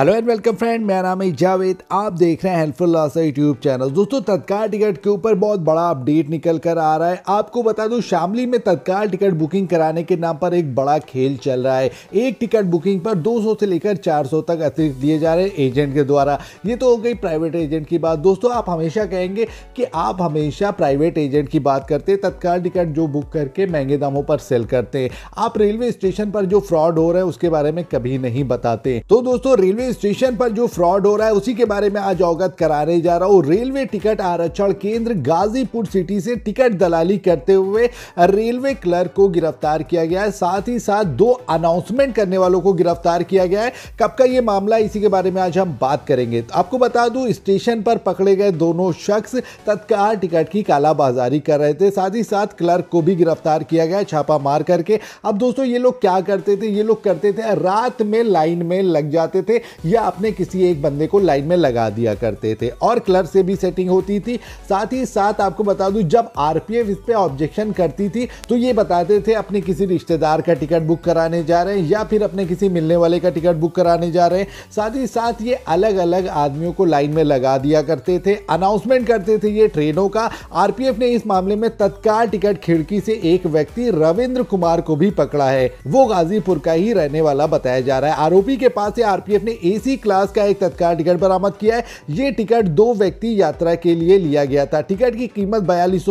hello and welcome friend मेरा नाम है जावेद आप देख रहे हैं हेल्पफुल लासा यूट्यूब चैनल दोस्तों तत्काल टिकट के ऊपर बहुत बड़ा अपडेट निकल कर आ रहा है आपको बता दूं शामली में तत्काल टिकट बुकिंग कराने के नाम पर एक बड़ा खेल चल रहा है एक टिकट बुकिंग पर 200 से लेकर 400 तक अतिरिक्त दिए जा रहे हैं एजेंट के द्वारा ये तो हो गई प्राइवेट एजेंट की बात दोस्तों आप हमेशा कहेंगे कि आप हमेशा प्राइवेट एजेंट की बात करते हैं तत्काल टिकट जो बुक करके महंगे दामों पर सेल करते हैं आप रेलवे स्टेशन पर जो फ्रॉड हो रहा है उसके बारे में कभी नहीं बताते तो दोस्तों रेलवे स्टेशन पर जो फ्रॉड हो रहा है उसी के बारे में आज अवगत कराने जा रहा हूँ रेलवे टिकट आरक्षण केंद्र गाजीपुर सिटी से टिकट दलाली करते हुए रेलवे क्लर्क को गिरफ्तार किया गया है साथ ही साथ दो अनाउंसमेंट करने वालों को गिरफ्तार किया गया है कब का ये मामला इसी के बारे में आज हम बात करेंगे तो आपको बता दू स्टेशन पर पकड़े गए दोनों शख्स तत्काल टिकट की कालाबाजारी कर रहे थे साथ ही साथ क्लर्क को भी गिरफ्तार किया गया छापा मार करके अब दोस्तों ये लोग क्या करते थे ये लोग करते थे रात में लाइन में लग जाते थे या अपने किसी एक बंदे को लाइन में लगा दिया करते थे और क्लर्क से भी सेटिंग होती थी साथ ही साथ आपको बता दूं जब आरपीएफ इस पर ऑब्जेक्शन करती थी तो ये बताते थे अपने किसी रिश्तेदार का टिकट बुक कराने जा रहे हैं या फिर अपने किसी मिलने वाले का टिकट बुक कराने जा रहे हैं साथ ही साथ ये अलग अलग आदमियों को लाइन में लगा दिया करते थे अनाउंसमेंट करते थे ये ट्रेनों का आरपीएफ ने इस मामले में तत्काल टिकट खिड़की से एक व्यक्ति रविंद्र कुमार को भी पकड़ा है वो गाजीपुर का ही रहने वाला बताया जा रहा है आरोपी के पास से आरपीएफ ने एसी क्लास का एक तत्काल टिकट बरामद किया है ये टिकट दो व्यक्ति यात्रा के लिए लिया गया था टिकट की कीमत बयालीस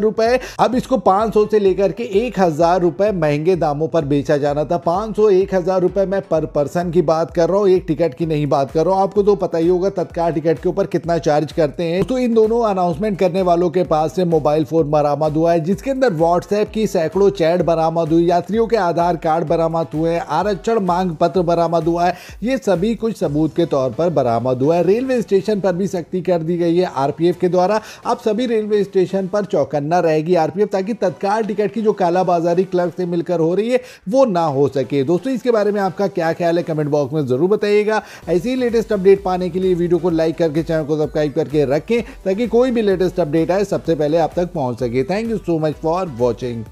रुपए अब इसको 500 से लेकर के एक हजार रुपए महंगे दामों पर बेचा जाना था 500 एक हजार रुपए पर पर्सन की बात कर रहा हूँ एक टिकट की नहीं बात कर रहा हूँ आपको तो पता ही होगा तत्काल टिकट के ऊपर कितना चार्ज करते हैं तो इन दोनों अनाउंसमेंट करने वालों के पास से मोबाइल फोन बरामद हुआ है जिसके अंदर व्हाट्सएप की सैकड़ों चैट बरामद हुई यात्रियों के आधार कार्ड बरामद हुए हैं आरक्षण मांग पत्र बरामद हुआ है ये सभी भी कुछ सबूत के तौर पर बरामद हुआ है रेलवे स्टेशन पर भी सख्ती कर दी गई है आरपीएफ के द्वारा अब सभी रेलवे स्टेशन पर चौकन्ना रहेगी आरपीएफ ताकि तत्काल टिकट की जो कालाबाजारी क्लर्क से मिलकर हो रही है वो ना हो सके दोस्तों इसके बारे में आपका क्या ख्याल है कमेंट बॉक्स में ज़रूर बताइएगा ऐसे ही लेटेस्ट अपडेट पाने के लिए वीडियो को लाइक करके चैनल को सब्सक्राइब करके रखें ताकि कोई भी लेटेस्ट अपडेट आए सबसे पहले आप तक पहुंच सके thank you so much for watching